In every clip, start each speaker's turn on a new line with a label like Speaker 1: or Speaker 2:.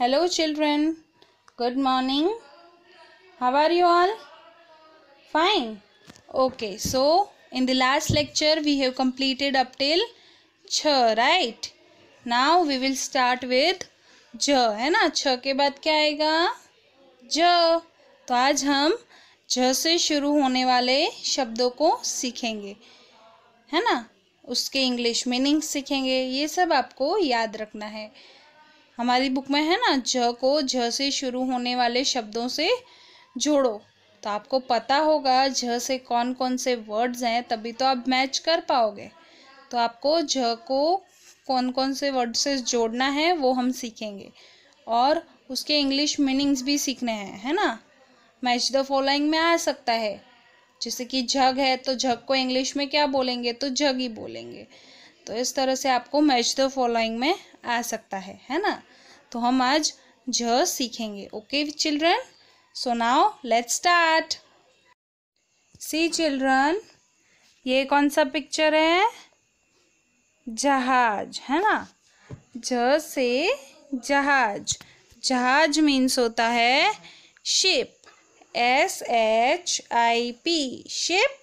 Speaker 1: hello children good morning how are you all fine okay so in the last lecture we have completed up till ch right now we will start with j है ना छ के बाद क्या आएगा ज तो आज हम ज से शुरू होने वाले शब्दों को सीखेंगे है ना उसके इंग्लिश मीनिंग सीखेंगे ये सब आपको याद रखना है हमारी बुक में है ना ज को झ से शुरू होने वाले शब्दों से जोड़ो तो आपको पता होगा झ से कौन कौन से वर्ड्स हैं तभी तो आप मैच कर पाओगे तो आपको झ को कौन कौन से वर्ड से जोड़ना है वो हम सीखेंगे और उसके इंग्लिश मीनिंग्स भी सीखने हैं है ना मैच द फॉलोइंग में आ सकता है जैसे कि झग है तो झग को इंग्लिश में क्या बोलेंगे तो झग ही बोलेंगे तो इस तरह से आपको मैच द फॉलोइंग में आ सकता है है ना तो हम आज झ सीखेंगे okay children so now let's start see children ये कौन सा पिक्चर है जहाज है ना झ से जहाज जहाज मीन्स होता है ship S H I P ship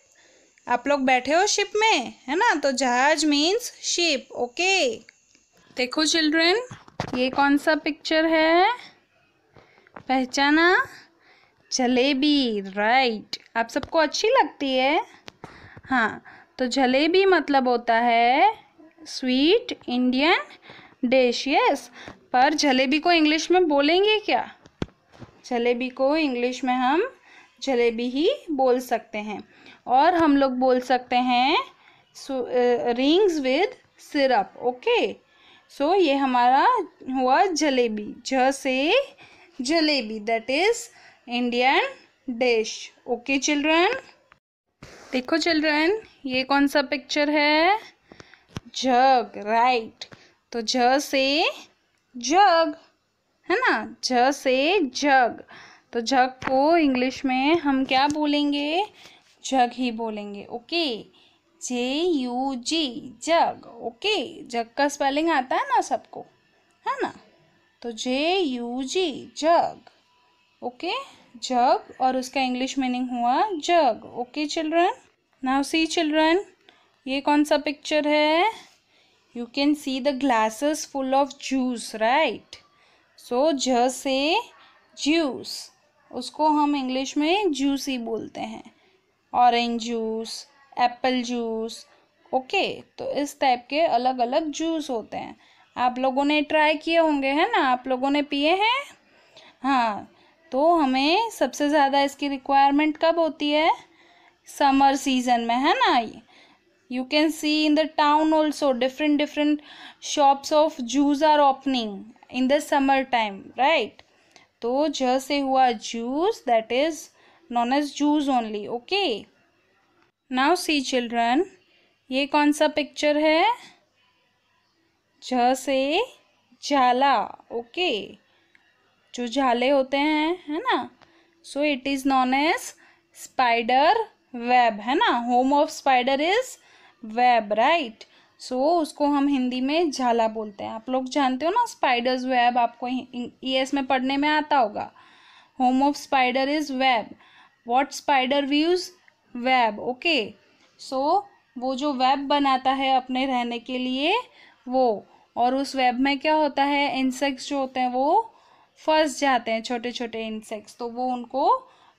Speaker 1: आप लोग बैठे हो शिप में है ना तो जहाज मीन्स शिप ओके देखो चिल्ड्रेन ये कौन सा पिक्चर है पहचाना जलेबी राइट आप सबको अच्छी लगती है हाँ तो जलेबी मतलब होता है स्वीट इंडियन डिश यस पर जलेबी को इंग्लिश में बोलेंगे क्या जलेबी को इंग्लिश में हम जलेबी ही बोल सकते हैं और हम लोग बोल सकते हैं rings with syrup okay so so, ये हमारा हुआ जलेबी ज से jalebi that is Indian dish okay children देखो चिल्ड्रन ये कौन सा पिक्चर है जग राइट right. तो ज से जग है ना ज से जग तो जग को इंग्लिश में हम क्या बोलेंगे जग ही बोलेंगे okay okay. J U G जग ओके जग का स्पेलिंग आता है ना सबको है ना तो जे यू जी जग ओके जग और उसका इंग्लिश मीनिंग हुआ जग okay children now see children ये कौन सा पिक्चर है you can see the glasses full of juice right so ज से जूस उसको हम इंग्लिश में जूसी बोलते हैं orange juice apple juice okay तो इस टाइप के अलग अलग जूस होते हैं आप लोगों ने ट्राई किए होंगे है ना आप लोगों ने पिए हैं हाँ तो हमें सबसे ज़्यादा इसकी रिक्वायरमेंट कब होती है समर सीजन में है ना you can see in the town also different different shops of juice are opening in the summer time right तो ज से हुआ juice that is known as juice only okay now see children ये कौन सा पिक्चर है झ से झाला ओके जो झाले होते हैं है ना so it is known as spider web है ना home of spider is web right so उसको हम हिंदी में झाला बोलते हैं आप लोग जानते हो ना स्पाइडर्स वेब आपको ई एस e में पढ़ने में आता होगा home of spider is web what spider views web okay so वो जो वेब बनाता है अपने रहने के लिए वो और उस वेब में क्या होता है इंसेक्ट्स जो होते हैं वो फंस जाते हैं छोटे छोटे इंसेक्ट्स तो वो उनको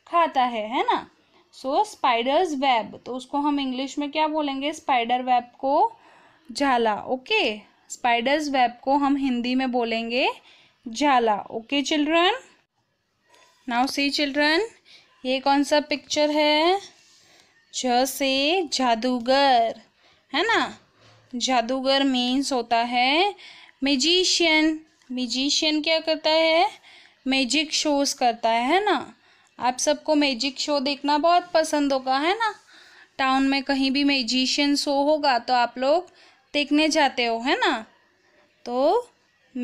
Speaker 1: खाता है है ना सो स्पाइडर्स वेब तो उसको हम इंग्लिश में क्या बोलेंगे स्पाइडर वेब को झाला ओके स्पाइडर्स वेब को हम हिंदी में बोलेंगे झाला okay children now see children ये कौन सा पिक्चर है ज से जादूगर है ना जादूगर मीन्स होता है मेजिशियन मेजिशियन क्या करता है मैजिक शोज करता है ना आप सबको मैजिक शो देखना बहुत पसंद होगा है ना टाउन में कहीं भी मेजिशियन शो होगा तो आप लोग देखने जाते हो है ना तो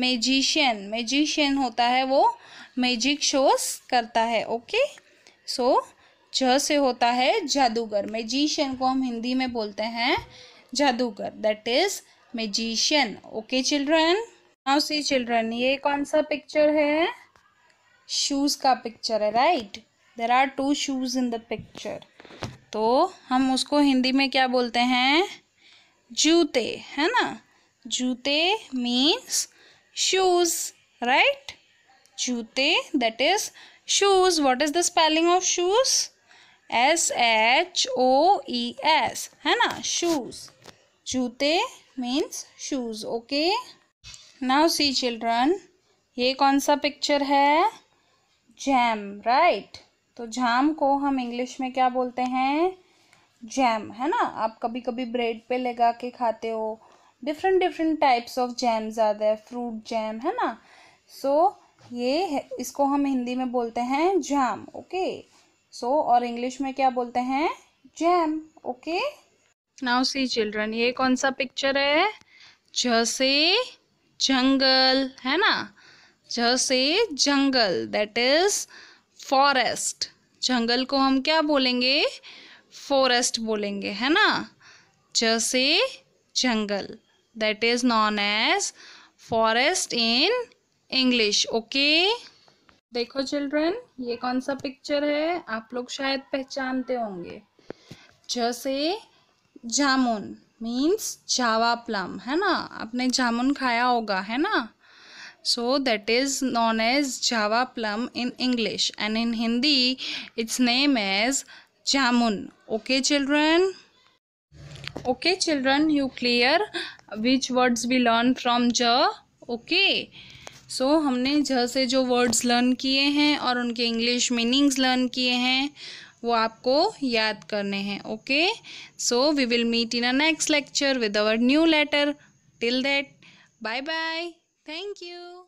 Speaker 1: मेजिशियन मेजिशियन होता है वो मैजिक शोज करता है ओके सो so, ज से होता है जादूगर मैजिशियन को हम हिंदी में बोलते हैं जादूगर that is magician okay children now see children ये कौन सा पिक्चर है शूज का पिक्चर है right there are two shoes in the picture तो हम उसको हिंदी में क्या बोलते हैं जूते है ना जूते मीन्स शूज राइट जूते that is shoes what is the spelling of shoes S H O E S है ना शूज जूते means shoes okay now see children ये कौन सा पिक्चर है जैम राइट तो जाम को हम इंग्लिश में क्या बोलते हैं जैम है ना आप कभी कभी ब्रेड पे लगा के खाते हो different different types of jam ज़्यादा है फ्रूट जैम है ना सो so, ये है, इसको हम हिंदी में बोलते हैं जाम ओके okay? सो so, और इंग्लिश में क्या बोलते हैं jam okay now see children ये कौन सा पिक्चर है जैसे जंगल है ना जैसे जंगल दैट इज फॉरेस्ट जंगल को हम क्या बोलेंगे फॉरेस्ट बोलेंगे है ना जैसे जंगल that is known as forest in English okay देखो चिल्ड्रन ये कौन सा पिक्चर है आप लोग शायद पहचानते होंगे जैसे जामुन मीन्स जावा प्लम है ना आपने जामुन खाया होगा है ना so that is known as java plum in English and in Hindi its name as jamun okay children okay children you clear which words we learn from ज ओके सो so, हमने झ से जो वर्ड्स लर्न किए हैं और उनके इंग्लिश मीनिंग्स लर्न किए हैं वो आपको याद करने हैं okay so we will meet in a next lecture with our new letter till that bye bye thank you